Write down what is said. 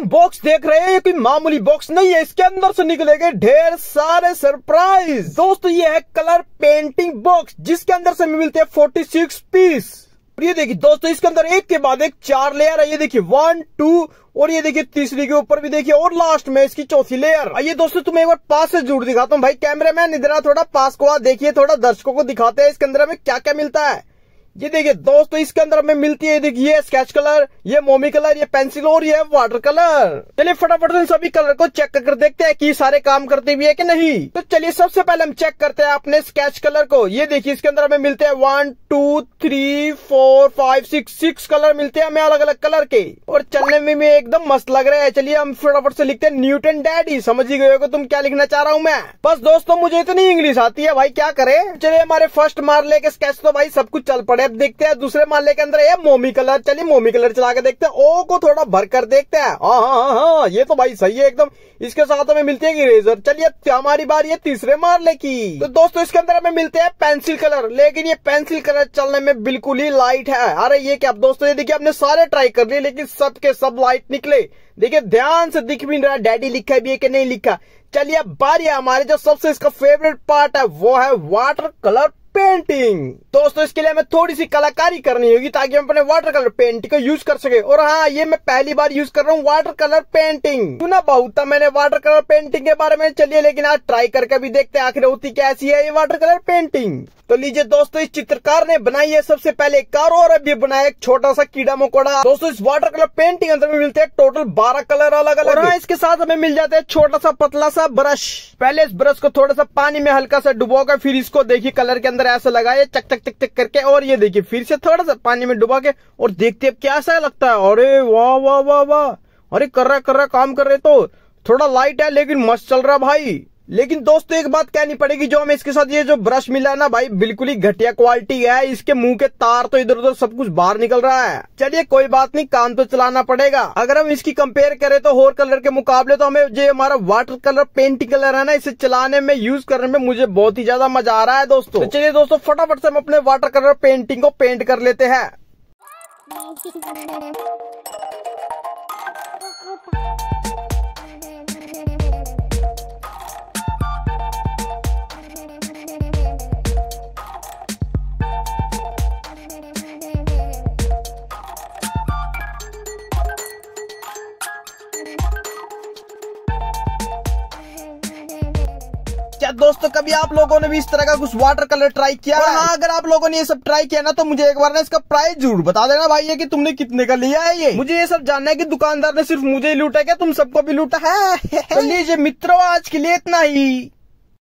तुम बॉक्स देख रहे हैं ये कोई मामूली बॉक्स नहीं है इसके अंदर से निकलेंगे ढेर सारे सरप्राइज दोस्तों ये है कलर पेंटिंग बॉक्स जिसके अंदर से मिलते हैं 46 पीस ये देखिए दोस्तों इसके अंदर एक के बाद एक चार लेयर है ये देखिए वन टू और ये देखिए तीसरी के ऊपर भी देखिए और लास्ट में इसकी चौथी लेयर आइए दोस्तों तुम्हें एक बार पास से जरूर दिखाता हूँ भाई कैमरे मैन इधर थोड़ा पास को देखिए थोड़ा दर्शकों को दिखाते हैं इसके अंदर हमें क्या क्या मिलता है ये देखिए दोस्तों इसके अंदर हमें मिलती है देखिए ये स्केच कलर ये मोमी कलर ये पेंसिल और ये वाटर कलर चलिए फटाफट से सभी कलर को चेक कर देखते हैं कि सारे काम करते हुए है कि नहीं तो चलिए सबसे पहले हम चेक करते हैं अपने स्केच कलर को ये देखिए इसके अंदर हमें मिलते हैं one two three four five six six colour मिलते हैं हमें अलग अलग कलर के और चलने में भी एकदम मस्त लग रहे हैं चलिए हम फटाफट से लिखते हैं न्यूटन डैडी समझ ही गए तुम क्या लिखना चाह रहा हूँ मैं बस दोस्तों मुझे इतनी इंग्लिश आती है भाई क्या करे चलिए हमारे फर्स्ट मार लेके स्केच तो भाई सब कुछ चल पड़े अब देखते हैं दूसरे माले के अंदर ये मोमी कलर चलिए मोमी कलर चला के देखते हैं ओ को थोड़ा भर कर देखते हैं हाँ हाँ हाँ, हाँ ये तो भाई सही है एकदम इसके साथ हमें मिलती है इरेजर चलिए हमारी बार ये तीसरे मारले की तो दोस्तों इसके अंदर हमें मिलते हैं पेंसिल कलर लेकिन ये पेंसिल कलर चलने में बिल्कुल ही लाइट है अरे ये क्या दोस्तों ये देखिए हमने सारे ट्राई कर लिए लेकिन सबके सब लाइट निकले देखिये ध्यान से दिख भी नहीं रहा डैडी लिखा भी है कि नहीं लिखा चलिए बारी हमारे जो सबसे इसका फेवरेट पार्ट है वो है वाटर कलर पेंटिंग दोस्तों इसके लिए हमें थोड़ी सी कलाकारी करनी होगी ताकि हम अपने वाटर कलर पेंटिंग को यूज कर सके और हाँ ये मैं पहली बार यूज कर रहा हूँ वाटर कलर पेंटिंग सुना बहुत था मैंने वाटर कलर पेंटिंग के बारे में चलिए लेकिन आज ट्राई करके भी देखते हैं आखिर होती कैसी है ये वाटर कलर पेंटिंग तो लीजिए दोस्तों इस चित्रकार ने बनाई है सबसे पहले कारो कार और अभी बनाया एक छोटा सा कीड़ा मकोड़ा दोस्तों इस वाटर कलर पेंटिंग अंदर में मिलते हैं टोटल बारह कलर अलग अलग और हाँ इसके साथ हमें मिल जाता है छोटा सा पतला सा ब्रश पहले इस ब्रश को थोड़ा सा पानी में हल्का सा डुबोकर फिर इसको देखिए कलर के अंदर अंदर ऐसा लगाया चक चक चक चक करके और ये देखिए फिर से थोड़ा सा पानी में डुबा के और देखते अब क्या ऐसा लगता है अरे वाह वाह वाह वाह अरे कर रहा कर रहा काम कर रहे तो थोड़ा लाइट है लेकिन मस्त चल रहा भाई लेकिन दोस्तों एक बात कहनी पड़ेगी जो हमें इसके साथ ये जो ब्रश मिला ना भाई बिल्कुल ही घटिया क्वालिटी है इसके मुंह के तार तो इधर उधर सब कुछ बाहर निकल रहा है चलिए कोई बात नहीं काम तो चलाना पड़ेगा अगर हम इसकी कंपेयर करें तो होर कलर के मुकाबले तो हमें जो हमारा वाटर कलर पेंटिंग कलर है ना इसे चलाने में यूज करने में मुझे बहुत ही ज्यादा मजा आ रहा है दोस्तों तो चलिए दोस्तों फटाफट से हम अपने वाटर कलर पेंटिंग को पेंट कर लेते हैं क्या दोस्तों कभी आप लोगों ने भी इस तरह का कुछ वाटर कलर ट्राई किया और हाँ अगर आप लोगों ने ये सब ट्राई किया ना तो मुझे एक बार ना इसका प्राइस जरूर बता देना भाई ये कि तुमने कितने का लिया है ये मुझे ये सब जानना है कि दुकानदार ने सिर्फ मुझे ही लूटा क्या तुम सबको भी लूटा है तो लीजिए मित्रों आज के लिए इतना ही